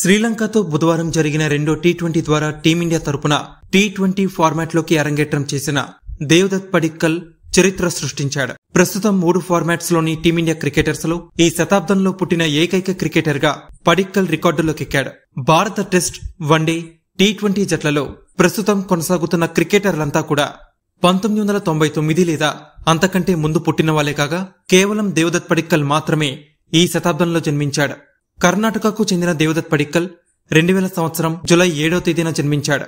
శ్రీలంకతో బుధవారం జరిగిన రెండో టీ ట్వంటీ ద్వారా టీమిండియా తరపున టీ ట్వంటీ ఫార్మాట్లోకి అరంగేట్రం చేసిన దేవదత్ పడిక్కల్ చరిత్ర సృష్టించాడు ప్రస్తుతం మూడు ఫార్మాట్స్లోని టీమిండియా క్రికెటర్స్లో ఈ శతాబ్దంలో పుట్టిన ఏకైక క్రికెటర్గా పడిక్కల్ రికార్డులోకెక్కాడు భారత టెస్ట్ వన్డే టీ ట్వంటీ జట్లలో ప్రస్తుతం కొనసాగుతున్న క్రికెటర్లంతా కూడా పంతొమ్మిది వందల తొంభై తొమ్మిది లేదా అంతకంటే ముందు పుట్టిన వాళ్లే కాగా కేవలం దేవదత్ పడిక్కల్ మాత్రమే ఈ శతాబ్దంలో జన్మించాడు కర్ణాటకకు చెందిన దేవదత్ పడిక్కల్ రెండు వేల సంవత్సరం జులై ఏడో తేదీన జన్మించాడు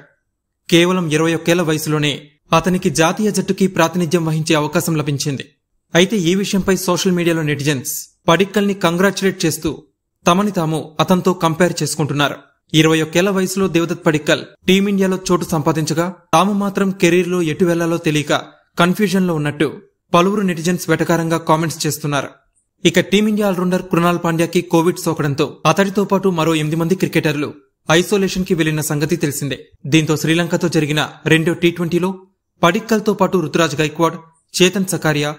కేవలం ఇరవై ఒక్కేళ్ల వయసులోనే అతనికి జాతీయ జట్టుకి ప్రాతినిధ్యం వహించే అవకాశం లభించింది అయితే ఈ విషయంపై సోషల్ మీడియాలో నెటిజన్స్ పడిక్కల్ని కంగ్రాచులేట్ చేస్తూ తమని తాము అతనితో కంపేర్ చేసుకుంటున్నారు ఇరవై ఒక్కేళ్ల వయసులో దేవదత్ పడిక్కల్ టీమిండియాలో చోటు సంపాదించగా తాము మాత్రం కెరీర్లో ఎటు వెళ్లాలో తెలియక కన్ఫ్యూజన్లో ఉన్నట్టు పలువురు నెటిజన్స్ వెటకారంగా కామెంట్స్ చేస్తున్నారు ఇక టీమిండియా ఆల్రౌండర్ కృణాల్ పాండ్యాకి కోవిడ్ సోకడంతో అతడితో పాటు మరో ఎనిమిది మంది క్రికెటర్లు ఐసోలేషన్ కి వెళ్లిన సంగతి తెలిసిందే దీంతో శ్రీలంకతో జరిగిన రెండో టీ ట్వంటీలో పడిక్కల్తో పాటు రుతురాజ్ గైక్వాడ్ చేతన్ సకారియా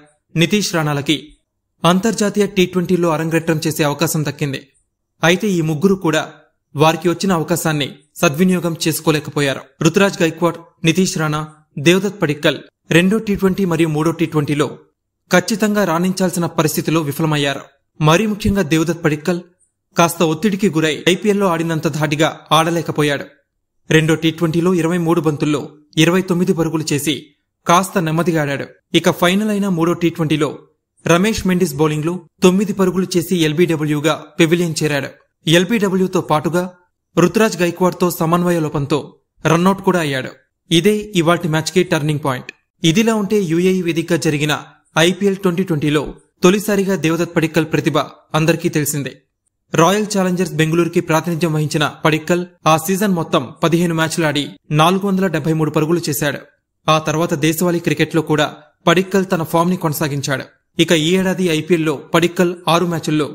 నితీష్ రాణాలకి అంతర్జాతీయ టీ ట్వంటీలో అరంగేట్రం చేసే అవకాశం దక్కింది అయితే ఈ ముగ్గురు కూడా వారికి వచ్చిన అవకాశాన్ని సద్వినియోగం చేసుకోలేకపోయారు రుతురాజ్ గైక్వాడ్ నితీష్ రాణా దేవదత్ పడిక్కల్ రెండో టీ ట్వంటీ మరియు మూడో టీ ట్వంటీలో ఖచ్చితంగా రాణించాల్సిన పరిస్థితిలో విఫలమయ్యారు మరీ ముఖ్యంగా దేవదత్ పడిక్కల్ కాస్త ఒత్తిడికి గురై ఐపీఎల్లో ఆడినంత ధాటిగా ఆడలేకపోయాడు రెండో టీ ట్వంటీలో ఇరవై మూడు బంతుల్లో ఇరవై తొమ్మిది పరుగులు చేసి కాస్త నెమ్మదిగా ఆడాడు ఇక ఫైనల్ అయిన మూడో టీ ట్వంటీలో రమేష్ మెండిస్ బౌలింగ్లో తొమ్మిది పరుగులు చేసి ఎల్బీడబ్ల్యూగా పెవిలియన్ చేరాడు ఎల్బీడబ్ల్యూతో పాటుగా రుతురాజ్ గైక్వాడ్తో సమన్వయ లోపంతో రన్నౌట్ కూడా అయ్యాడు ఇదే ఇవాటి మ్యాచ్కి టర్నింగ్ పాయింట్ ఇదిలా ఉంటే యుఏఈ వేదికగా జరిగిన ఐపీఎల్ ట్వంటీ ట్వంటీలో తొలిసారిగా దేవదత్ పడిక్కల్ ప్రతిభ అందరికీ తెలిసిందే రాయల్ ఛాలెంజర్స్ బెంగళూరుకి ప్రాతినిధ్యం వహించిన పడిక్కల్ ఆ సీజన్ మొత్తం పదిహేను మ్యాచ్లాడి నాలుగు వందల డెబ్బై మూడు పరుగులు చేశాడు ఆ తర్వాత దేశవాళీ క్రికెట్లో కూడా పడిక్కల్ తన ఫామ్ని కొనసాగించాడు ఇక ఈ ఏడాది ఐపీఎల్లో పడిక్కల్ ఆరు మ్యాచ్ల్లో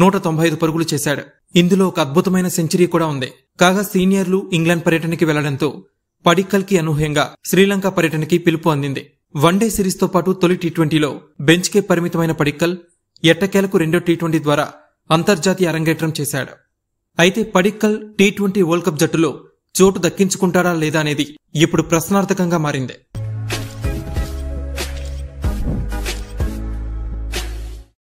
నూట తొంభై ఐదు పరుగులు చేశాడు ఇందులో ఒక అద్భుతమైన సెంచరీ కూడా ఉంది కాగా సీనియర్లు ఇంగ్లాండ్ పర్యటనకి వెళ్లడంతో పడిక్కల్కి అనూహ్యంగా శ్రీలంక పర్యటనకి పిలుపు అందింది వన్డే సిరీస్తో పాటు తొలి టీ ట్వంటీలో బెంచ్కే పరిమితమైన పడిక్కల్ ఎట్టకేలకు రెండో టీ ట్వంటీ ద్వారా అంతర్జాతీయ అరంగేట్రం చేశాడు అయితే Padikkal T twenty world cup జట్టులో చోటు దక్కించుకుంటాడా లేదా అనేది ఇప్పుడు ప్రశ్నార్థకంగా మారింది